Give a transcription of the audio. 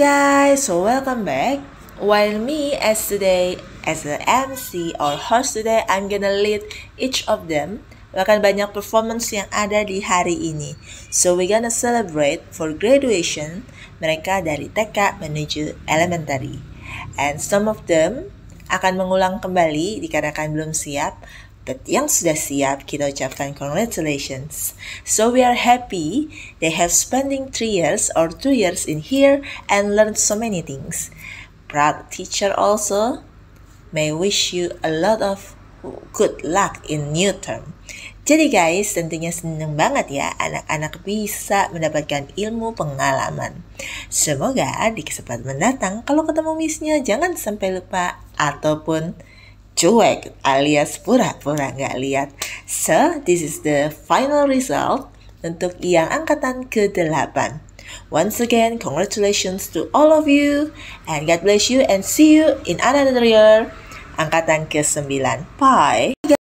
guys, so welcome back. While me as today as the MC or host today, I'm gonna lead each of them. Bahkan banyak performance yang ada di hari ini. So we gonna celebrate for graduation mereka dari TK menuju elementary. And some of them akan mengulang kembali dikarenakan belum siap market yang sudah siap kita ucapkan congratulations. So we are happy they have spending three years or two years in here and learned so many things. Proud teacher also may wish you a lot of good luck in new term. Jadi guys, tentunya seneng banget ya anak-anak bisa mendapatkan ilmu pengalaman. Semoga di kesempatan mendatang kalau ketemu missnya jangan sampai lupa ataupun cuek alias pura-pura nggak lihat. So, this is the final result untuk yang angkatan ke-8. Once again, congratulations to all of you and God bless you and see you in another year angkatan ke-9. Bye.